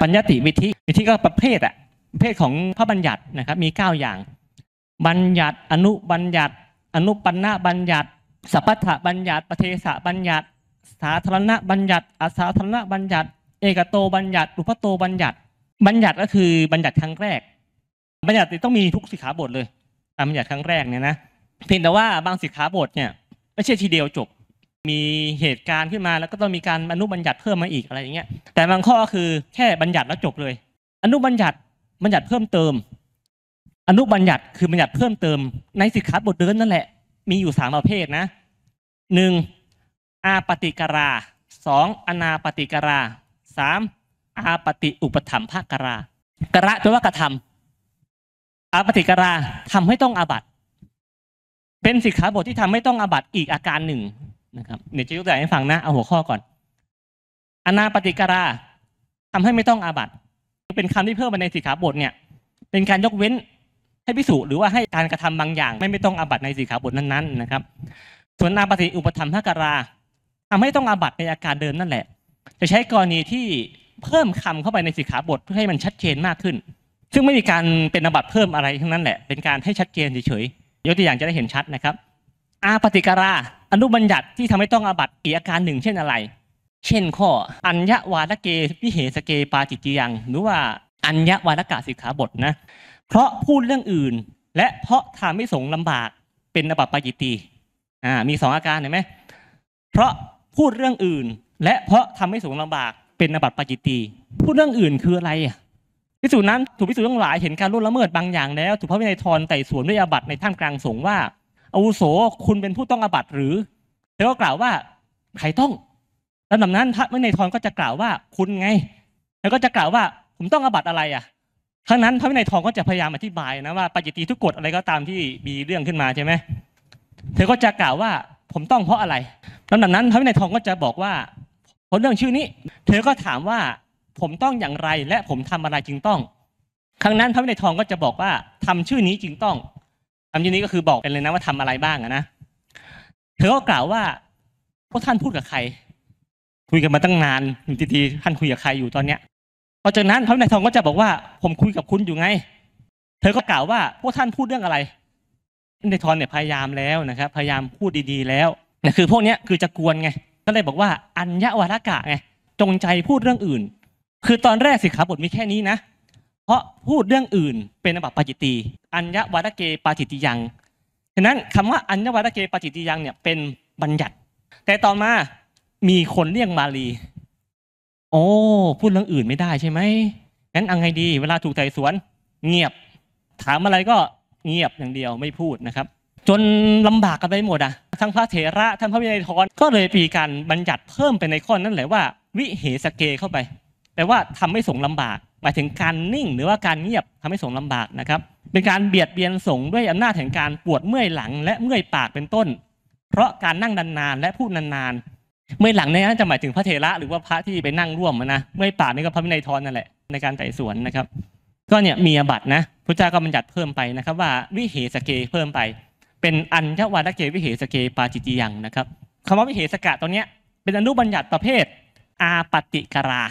ปัญญติวิธีวิธีก็ประเภทอะประเภทของพระบัญญัตินะครับมี9อย่าง บัญญัติ อนุบัญญัติ อนุปันนาบัญญัติสัพพะบัญญัติปเทสะบัญญัติ สาธารณบัญญัติอาสาธารณบัญญัติ เอกโตบัญญัติ อุปโตบัญญัติ บัญญัติก็คือบัญญัติครั้งแรก บัญญัติต้องมีทุกสิกขาบทเลยตามบัญญัติครั้งแรกเนี่ยนะเพียงแต่ว่าบางสิกขาบทเนี่ยไม่ใช่ทีเดียวจบมีเหตุการณ์ขึ้นมาแล้วก็ต้องมีการอนุบัญญัติเพิ่มมาอีกอะไรอย่างเงี้ยแต่บางข้อคือแค่บัญญัติแล้วจบเลย อนุบัญญัติบัญญัติเพิ่มเติม อนุบัญญัติคือบัญญัติเพิ่มเติมในสิกขาบทเดินนั่นแหละมีอยู่สามประเภทนะหนึ่งอาปฏิกราสองอนาปฏิกราสามอาปฏิอุปถัมภกรากระแปลว่ากระทำอาปฏิกราทำให้ต้องอาบัตเป็นสิกขาบทที่ทำให้ต้องอาบัตอีกอาการหนึ่งนะครับเดี๋ยวจะยกตัวอย่างให้ฟังนะ เอาหัวข้อก่อนอนาปฏิกราทำให้ไม่ต้องอาบัตเป็นคำที่เพิ่มมาในสิกขาบทเนี่ย เป็นการยกเว้นให้พิสูจน์หรือว่าให้การกระทำบางอย่าง ไม่ไม่ต้องอาบัตในสิกขาบทนั้นๆนะครับ ส่วนนาปฏิอุปธรรมภกรา ทำให้ต้องอาบัตในอาการเดิมนั่นแหละ จะใช้กรณีที่เพิ่มคำเข้าไปในสิกขาบทเพื่อให้มันชัดเจนมากขึ้น ซึ่งไม่มีการเป็นอาบัตเพิ่มอะไรทั้งนั้นแหละ เป็นการให้ชัดเจนเฉยๆยกตัวอย่างจะได้เห็นชัดนะครับ อาปฏิกราอนุบัญญัติที่ทำให้ต้องอาบัติอีกอาการหนึ่ง เช่นอะไร เช่นข้ออัญญาวาทเกพิเหสเกปาจิตยัง หรือว่า อัญญาวาทกะสิกขาบทนะ เพราะพูดเรื่องอื่นและเพราะทำให้สงลำบากเป็นอาบัติปาจิตีอ่ามีสองอาการเห็นไหมเพราะพูดเรื่องอื่นและเพราะทำให้สงลำบากเป็นอาบัติปาจิตีพูดเรื่องอื่นคืออะไรอ่ะพิสูจน์นั้นถูกพิสูจน์ทั้งหลายเห็นการล่วงละเมิดบางอย่างแล้วถูกพระวินัยทรไต่สวนด้วยอาบัติในท่ามกลางสงว่าอาวุโสคุณเป็นผู้ต้องอาบัติหรือ เธอก็กล่าวว่าใครต้องลำดับนั้นพระวินัยทรก็จะกล่าวว่าคุณไงแล้วก็จะกล่าวว่า ผมต้องอาบัติอะไรอ่ะทั้งนั้นพระวินัยทงก็จะพยายามอธิบายนะว่าปฏิตีทุกกฎอะไรก็ตามที่มีเรื่องขึ้นมาใช่ไหมเธอก็จะกล่าวว่าผมต้องเพราะอะไรลำดับนั้นพระวินัยทงก็จะบอกว่าเพราะเรื่องชื่อนี้ เธอก็ถามว่าผมต้องอย่างไรและผมทำอะไรจึงต้อง ครั้งนั้นพระวินัยทองก็จะบอกว่าทำชื่อนี้จึงต้องคำยี่นี้ก็คือบอกเป็นเลยนะว่าทำอะไรบ้างนะเธอก็กล่าวว่าพวกท่านพูดกับใคร คุยกันมาตั้งนานทีๆท่านคุยกับใครอยู่ตอนเนี้ยพอจากนั้นพระนายทองก็จะบอกว่าผมคุยกับคุณอยู่ไงเธอก็กล่าวว่าพวกท่านพูดเรื่องอะไรนายทองเนี่ยพยายามแล้วนะครับพยายามพูดดี ๆ แล้วนะคือพวกเนี้ยคือจะกวนไงก็เลยบอกว่าอัญญวารกะไงจงใจพูดเรื่องอื่น คือตอนแรกสิขาบทมีแค่นี้นะเพราะพูดเรื่องอื่นเป็นอบัตปาจิตีอัญญวัตเกปาจิตยัง ฉะนั้นคำว่าอัญญวัตเกปาจิตยังเนี่ยเป็นบัญญัติ แต่ต่อมามีคนเรียกมาลี โอ้ พูดเรื่องอื่นไม่ได้ใช่ไหมงั้นเอาไงดี เวลาถูกไต่สวนเงียบถามอะไรก็เงียบอย่างเดียวไม่พูดนะครับ จนลำบากกันไปหมดอ่ะ ทั้งพระเถระทั้งพระวินัยทรก็เลยปีการบัญญัติเพิ่มไปในข้อนั้นแหละว่าวิเหสเกเข้าไปแปลว่าทำให้สงลำบากมายถึงการนิ่งหรือว่าการเงียบทำให้สงลำบากนะครับ เป็นการเบียดเบียนสงด้วยอำนาจแห่งการปวดเมื่อยหลังและเมื่อยปากเป็นต้นเพราะการนั่งนานๆและพูดนานๆเมื่อยหลังเนี่ยจะหมายถึงพระเทระหรือว่าพระที่ไปนั่งร่วมนะเมื่อยปากนี่ก็พระวินัยทรนนั่นแหละในการไต่สวนนะครับก็เนี่ยมีอบัตนะพระเจ้าก็บัญญัติเพิ่มไปนะครับว่าวิเหสเกเพิ่มไป เป็นอัญชวาระเกวิเหสเกปาจิติยังนะครับคำว่าวิเหสกะตัวเนี้ยเป็นอนุบัญญัติประเภทอาปฏิกรา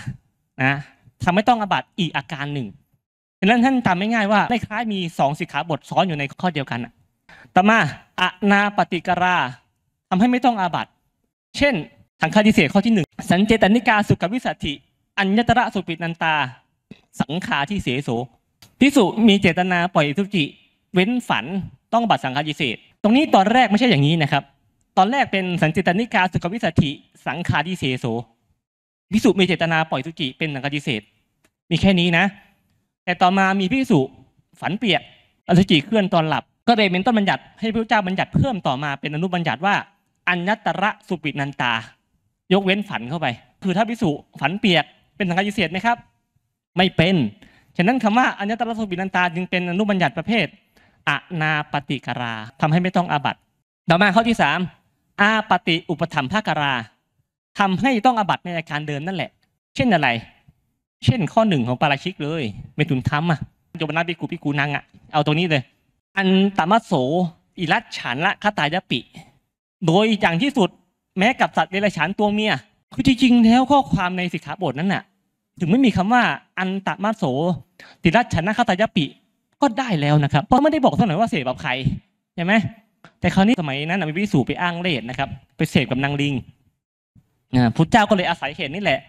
นะทำให้ต้องอบัตอีกอาการหนึ่งดังนั้นท่านจำง่ายๆว่าในคล้ายมีสองสิกขาบทซ้อนอยู่ในข้อเดียวกันต่อมาอนาปฏิกราทำให้ไม่ต้องอาบัตเช่น สังฆาดิเศษข้อที่หนึ่งสันเจตนิกาสุกวิสัตถิอัญญตระสุปินันตา สังขาที่เสโสพิสุมีเจตนาปล่อยทุจิ เว้นฝันต้องบัตรสังฆาดิเศษตรงนี้ตอนแรกไม่ใช่อย่างนี้นะครับ ตอนแรกเป็นสันเจตนิกาสุกวิสัตถิสังขาที่เสโสพิสุมีเจตนาปล่อยสุจิเป็นสังกติเศษมีแค่นี้นะ แต่ต่อมามีพิสุฝันเปียกอสุจิเคลื่อนตอนหลับ ก็เลยเป็นต้นบัญญัติให้พระเจ้าบัญญัติเพิ่มต่อมาเป็นอนุบัญญัติว่าอัญญตระสุปินันตา ยกเว้นฝันเข้าไป คือถ้าพิสุฝันเปียกเป็นสังฆายิเศษไหมครับ ไม่เป็นฉะนั้นคำว่าอัญญตระสุปินันตาจึงเป็นอนุบัญญัติประเภท อนาปฏิกราทำให้ไม่ต้องอาบัตต่อมาข้อที่สามอาปฏิอุปธรรมภาการาทำให้ต้องอบัตในอาการเดิมนั่นแหละ เช่นอะไร เช่นข้อหนึ่งของปาราชิกเลยเมตุนธรรมอ่ะโยบนาปิกูปิกูนังอ่ะ เอาตรงนี้เลย อันตามาโส อิรัชฉันละคาตายปิ โดยอย่างที่สุด แม้กับสัตว์เดรัจฉานตัวเมีย คือจริงๆแล้วข้อความในสิกขาบทนั้นน่ะ ถึงไม่มีคำว่าอันตามาโสติรัชฉันละคาตายปิ ก็ได้แล้วนะครับ เพราะไม่ได้บอกเท่าไหร่ว่าเสพกับใครใช่ไหม แต่คราวนี้สมัยนั้นมีวิสูไปอ้างเลดนะครับ ไปเสพกับนางลิงพุทธเจ้าก็เลยอาศัยเหตุนี่แหละ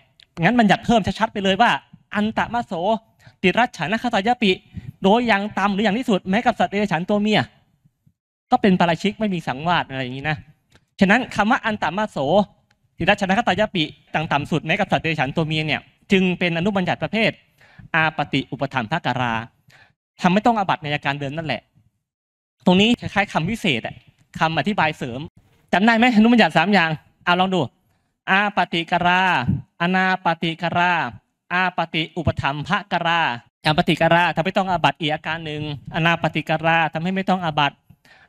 งั้นมันอยัดเพิ่มชัดๆไปเลยว่า อันตะมะโส ติรัชฉานะคตายปิ โดยอย่างต่ำหรืออย่างที่สุดแม้กับสัตว์เดรัจฉานตัวเมียก็เป็นปราชิกไม่มีสังวาสอะไรอย่างนี้นะฉะนั้นคำว่าอันตะมะโส ติรัชฉานะคตายปิ ต่างต่ำสุดแม้กับสัตว์เดรัจฉานตัวเมียเนี่ย จึงเป็นอนุบัญญัติประเภท อาปฏิอุปธรรมภการา ทำไม่ต้องอบัตในการเดินนั่นแหละตรงนี้คล้ายๆคำวิเศษอะคำอธิบายเสริมจำได้ไหมอนุบัญญัติสามอย่างเอาลองดูอาปฏิกรา อนาปฏิกรา อาปฏิอุปธรรมภกราอาปฏิกราทำให้ต้องอาบัติอีกอาการหนึ่งอนาปฏิกราทำให้ไม่ต้องอาบัติ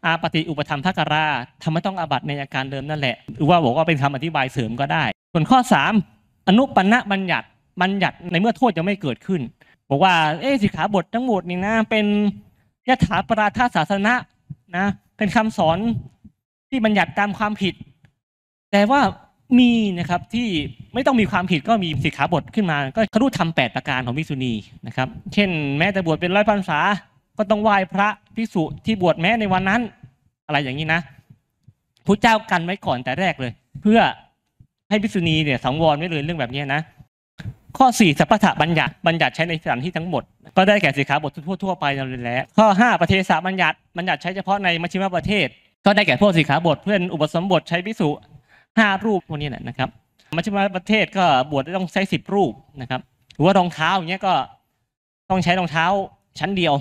อาปฏิอุปธรรมภกรา ทำให้ต้องอาบัติในอาการเดิมนั่นแหละ หรือว่าบอกว่าเป็นคำอธิบายเสริมก็ได้ ส่วนข้อ 3 อนุปณะบัญญัติบัญญัติในเมื่อโทษยังไม่เกิดขึ้น บอกว่า เอสิกขาบททั้งหมดนี่นะเป็นยถาปราทศาสนะนะ เป็นคำสอนที่บัญญัติตามความผิด แต่ว่ามีนะครับที่ไม่ต้องมีความผิดก็มีสิกขาบทขึ้นมา ก็ครุธรรมแปดประการของภิกษุณีนะครับเช่นแม้แต่บวชเป็นร้อยพรรษา ก็ต้องไหว้พระภิกษุที่บวชแม้ในวันนั้น อะไรอย่างนี้นะพระเจ้ากันไว้ก่อนแต่แรกเลย เพื่อให้ภิกษุณีเนี่ยสังวรไว้เลยเรื่องแบบนี้นะ ข้อสี่สัพพะบัญญัติบัญญัติใช้ในสถานที่ทั้งหมด ก็ได้แก่สิกขาบททั่วๆไปนั่นแล้วข้อห้าประเทศบัญญัติบัญญัติใช้เฉพาะในมัชฌิมประเทศ ก็ได้แก่พวกสิกขาบทเพื่อนอุปสมบทใช้ภิกษุห้ารูปพวกนี้แหละนะครับมัชฌิมาประเทศก็บวชต้องใช้สิบรูปนะครับ หรือว่ารองเท้าอย่างเงี้ยก็ต้องใช้รองเท้าชั้นเดียว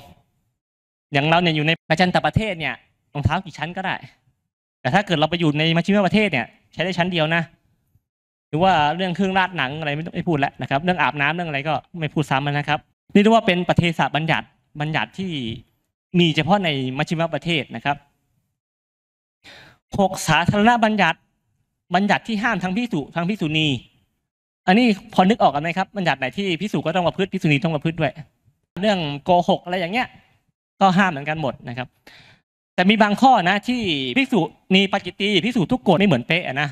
อย่างเราเนี่ยอยู่ในประจันตประเทศเนี่ยรองเท้ากี่ชั้นก็ได้ แต่ถ้าเกิดเราไปอยู่ในมัชฌิมาประเทศเนี่ยใช้ได้ชั้นเดียวนะ หรือว่าเรื่องเครื่องราดหนังอะไรไม่ต้องไม่พูดแล้วนะครับ เรื่องอาบน้ำเรื่องอะไรก็ไม่พูดซ้ำนะครับ นี่เรียกว่าเป็นประเทศบัญญัติบัญญัติที่มีเฉพาะในมัชฌิมประเทศนะครับหกสาธารณบัญญัติบัญญัติที่ห้ามทั้งพิสุทั้งพิสุนี อันนี้พอนึกออกกันไหมครับบัญญัติไหนที่พิสุก็ต้องประพฤติพิสุนีต้องประพฤติด้วยเรื่องโกหกอะไรอย่างเงี้ย ก็ห้ามเหมือนกันหมดนะครับ แต่มีบางข้อนะที่พิสุนีปฏิตีพิสุทุกโกฎไม่เหมือนเป๊ะนะ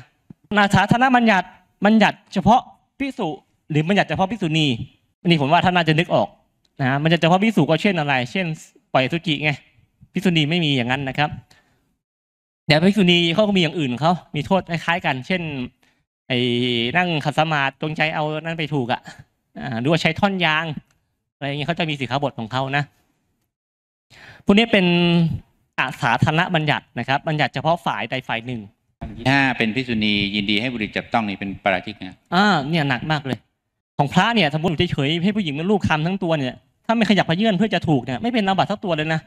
นาสาธาบัญญัติบัญญัติเฉพาะพิสุหรือบัญญัติเฉพาะพิสุนีนี่ผมว่าท่านน่าจะนึกออกนะ มันจะเฉพาะพิสุก็เช่นอะไร เช่นปล่อยสุจิไงพิสุนีไม่มีอย่างนั้นนะครับเดี๋ยวพิกุณีเขาก็มีอย่างอื่นเขา มีโทษคล้ายๆกัน เช่น ไอ้นั่งขัดสมาธิจงใจเอานั่นไปถูกอ่ะหรือว่าใช้ท่อนยาง อะไรอย่เงี้ยเขาจะมีสีขาบทของเขานะ พวกนี้เป็นอาสาธารณบัญญัตินะครับ บัญญัติเฉพาะฝ่ายใดฝ่ายหนึ่งถ้าเป็นพิษุณียินดีให้บุริจับต้องนี่เป็นปราชิกนะอ่า เนี่ยหนักมากเลย ของพระเนี่ยสมมติเฉยๆให้ผู้หญิงเป็นลูกคำทั้งตัวเนี่ย ถ้าไม่ขยับพเยื่อนเพื่อจะถูกเนี่ย ไม่เป็นอาบัตทสักตัวเลยนะ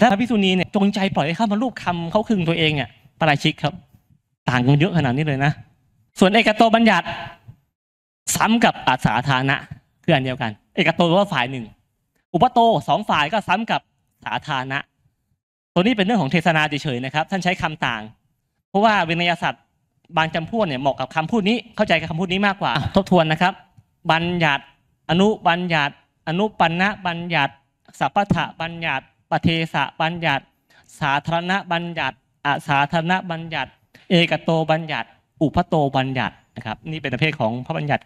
ถ้าพระิษุณีเนี่ยจงใจปล่อยให้เข้ามารูปคำเขาคึงตัวเองเนี่ยปราชิกครับ ต่างกันเยอะขนาดนี้เลยนะ ส่วนเอกโตบัญญัติ ซ้ำกับอาสาธานณะคืออันเดียวกัน เอกโตว่าฝ่ายหนึ่ง อุปโตสองฝ่ายก็ซ้ำกับสาธานณะตัวนี้เป็นเรื่องของเทศนาเฉยๆนะครับ ท่านใช้คำต่าง เพราะว่าวินัยศัตร์บางจำพวกเนี่ยเหมาะกับคำพูดนี้เข้าใจกับคำพูดนี้มากกว่าทบทวนนะครับ บัญญัติ อนุบัญญัติ อนุปันนะบัญญัติสัพพะบัญญัติปเทสะบัญญัติ สาธารณบัญญัติอาสาธารณบัญญัติเอกโตบัญญัติ อุพโตบัญญัตินะครับ นี่เป็นประเภทของพระบัญญัติ